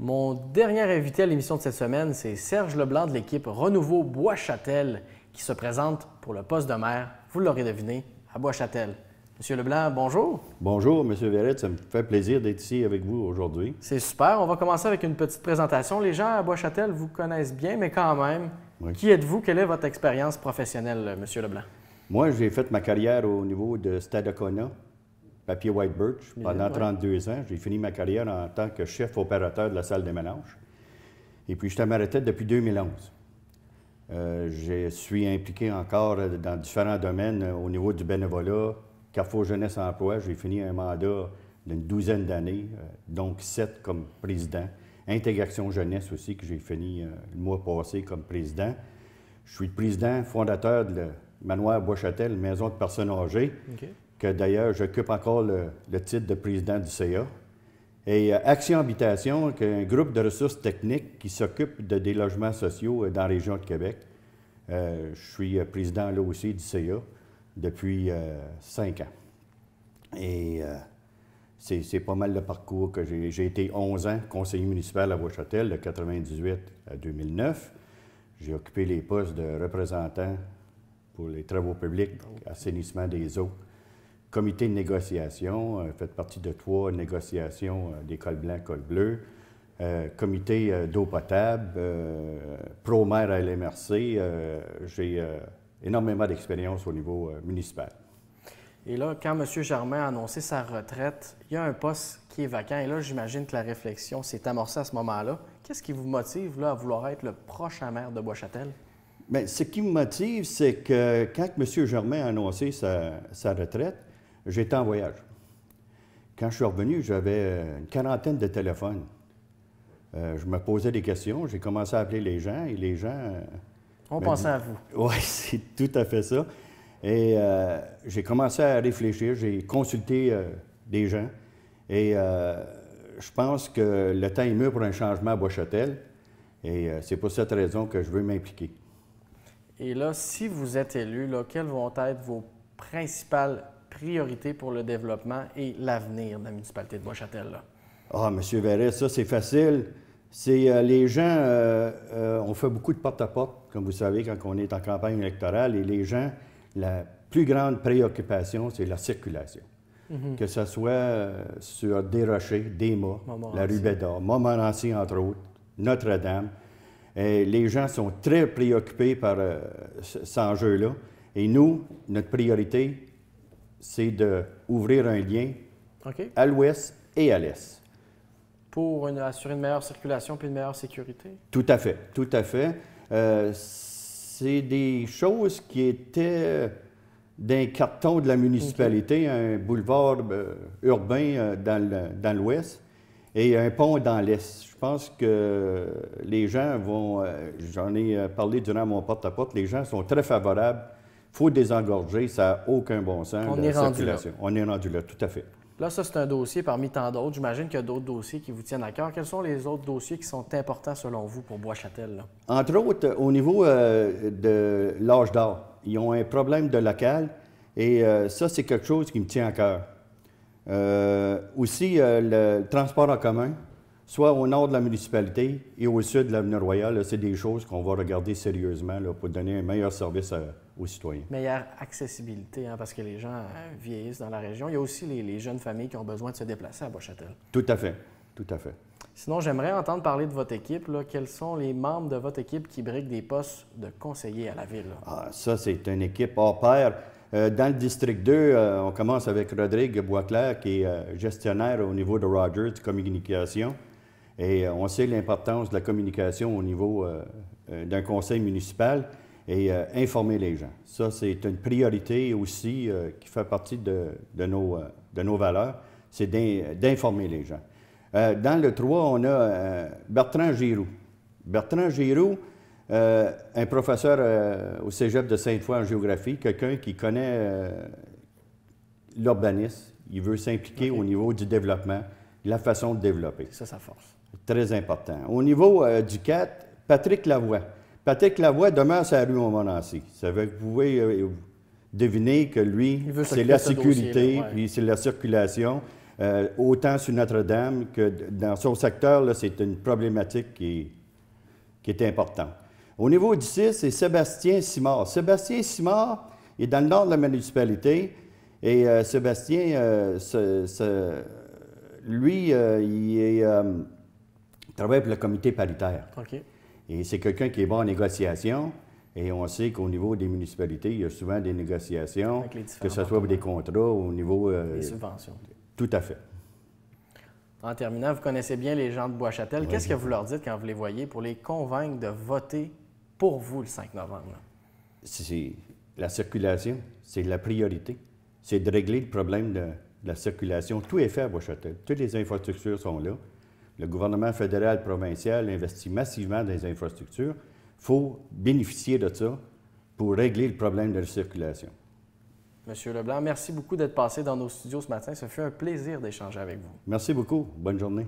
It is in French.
Mon dernier invité à l'émission de cette semaine, c'est Serge Leblanc de l'équipe Renouveau Bois-Châtel qui se présente pour le poste de maire, vous l'aurez deviné, à Bois-Châtel. Monsieur Leblanc, bonjour. Bonjour, Monsieur Verrette. Ça me fait plaisir d'être ici avec vous aujourd'hui. C'est super. On va commencer avec une petite présentation. Les gens à Bois-Châtel vous connaissent bien, mais quand même, qui êtes-vous? Quelle est votre expérience professionnelle, Monsieur Leblanc? Moi, j'ai fait ma carrière au niveau de Stade Acona papier White Birch pendant 32 ans. J'ai fini ma carrière en tant que chef opérateur de la salle des mélanges. Et puis, suis à ma depuis 2011. Euh, je suis impliqué encore euh, dans différents domaines euh, au niveau du bénévolat, Carrefour Jeunesse Emploi. J'ai fini un mandat d'une douzaine d'années, donc sept comme président. Intégration Jeunesse aussi, que j'ai fini le mois passé comme président. Je suis le président fondateur de le Manoir Boischatel, maison de personnes âgées, que d'ailleurs j'occupe encore le, titre de président du CA. Et euh, Action Habitation, qui est un groupe de ressources techniques qui s'occupe de des logements sociaux euh, dans la région de Québec. Euh, je suis président là aussi du CA depuis cinq ans. Et c'est pas mal le parcours que j'ai. J'ai été 11 ans conseiller municipal à bois de 1998 à 2009. J'ai occupé les postes de représentant pour les travaux publics, oh. assainissement des eaux comité de négociation, euh, faites partie de trois négociations euh, des cols blancs, cols bleus, euh, comité d'eau potable, pro-maire à l'MRC. J'ai énormément d'expérience au niveau municipal. Et là, quand M. Germain a annoncé sa retraite, il y a un poste qui est vacant. Et là, j'imagine que la réflexion s'est amorcée à ce moment-là. Qu'est-ce qui vous motive là, à vouloir être le prochain maire de Bois-Châtel? Bien, ce qui me motive, c'est que quand M. Germain a annoncé sa, sa retraite, J'étais en voyage. Quand je suis revenu, j'avais euh, une quarantaine de téléphones. Euh, je me posais des questions, j'ai commencé à appeler les gens et les gens. Ont euh, On pensait à vous. Oui, c'est tout à fait ça. Et j'ai commencé à réfléchir, j'ai consulté des gens et je pense que le temps est mûr pour un changement à bois et c'est pour cette raison que je veux m'impliquer. Et là, si vous êtes élu, là, quelles vont être vos principales priorité pour le développement et l'avenir de la municipalité de Bois-Châtel? Ah, M. Verret, ça, c'est facile. C'est euh, les gens, euh, euh, on fait beaucoup de porte-à-porte, comme vous savez, quand on est en campagne électorale, et les gens, la plus grande préoccupation, c'est la circulation. Mhm. Que ce soit sur des rochers, des mâts, la rue Bédard, Montmorency, entre autres, Notre-Dame. les gens sont très préoccupés par cet enjeu-là. Et nous, notre priorité, c'est d'ouvrir un lien à l'ouest et à l'est. Pour assurer une meilleure circulation puis une meilleure sécurité? Tout à fait, tout à fait. Euh, c'est des choses qui étaient d'un carton de la municipalité, un boulevard euh, urbain euh, dans l'ouest et un pont dans l'est. Je pense que les gens vont, j'en ai parlé durant mon porte à -porte, les gens sont très favorables il faut désengorger, ça n'a aucun bon sens. On est rendu là. On est rendu là, tout à fait. Là, ça, c'est un dossier parmi tant d'autres. J'imagine qu'il y a d'autres dossiers qui vous tiennent à cœur. Quels sont les autres dossiers qui sont importants, selon vous, pour Bois-Châtel? Entre autres, euh, au niveau euh, de l'âge d'or, ils ont un problème de local et euh, ça, c'est quelque chose qui me tient à cœur. aussi, le transport en commun, soit au nord de la municipalité et au sud de l'avenue Royale. C'est des choses qu'on va regarder sérieusement pour donner un meilleur service aux citoyens. Meilleure accessibilité, hein, parce que les gens euh, vieillissent dans la région. Il y a aussi les, jeunes familles qui ont besoin de se déplacer à Bochâtel. Tout à fait, tout à fait. Sinon, j'aimerais entendre parler de votre équipe. Quels sont les membres de votre équipe qui briquent des postes de conseillers à la ville? Ah, ça, c'est une équipe hors pair. Euh, dans le district 2, euh, on commence avec Rodrigue Boisclair, qui est gestionnaire au niveau de Rogers Communication. Et euh, on sait l'importance de la communication au niveau euh, euh, d'un conseil municipal et informer les gens. Ça, c'est une priorité aussi qui fait partie de, nos, de nos valeurs, c'est d'informer les gens. dans le 3, on a Bertrand Giroux. Bertrand Giroux, un professeur au cégep de Sainte-Foy en géographie, quelqu'un qui connaît l'urbanisme, il veut s'impliquer au niveau du développement, la façon de développer. Ça, sa force. Très important. Au niveau euh, du 4, Patrick Lavoie. Patrick Lavoie demeure sa rue Montmorency. vous pouvez euh, deviner que lui, c'est la sécurité, puis c'est la circulation. Euh, autant sur Notre-Dame que dans son secteur, c'est une problématique qui, qui est importante. Au niveau du 6, c'est Sébastien Simard. Sébastien Simard est dans le nord de la municipalité et Sébastien, lui, il est travaille pour le comité paritaire. OK. Et c'est quelqu'un qui est bon en négociation. Et on sait qu'au niveau des municipalités, il y a souvent des négociations, que ce soit pour des contrats au niveau. Euh, des subventions. Tout à fait. En terminant, vous connaissez bien les gens de Bois-Châtel. Qu'est-ce que vous leur dites quand vous les voyez pour les convaincre de voter pour vous le 5 novembre? C'est la circulation, c'est la priorité. C'est de régler le problème de, de la circulation. Tout est fait à Bois-Châtel. Toutes les infrastructures sont là le gouvernement fédéral, provincial investit massivement dans les infrastructures. Il faut bénéficier de ça pour régler le problème de la circulation. Monsieur Leblanc, merci beaucoup d'être passé dans nos studios ce matin. Ce fut un plaisir d'échanger avec vous. Merci beaucoup. Bonne journée.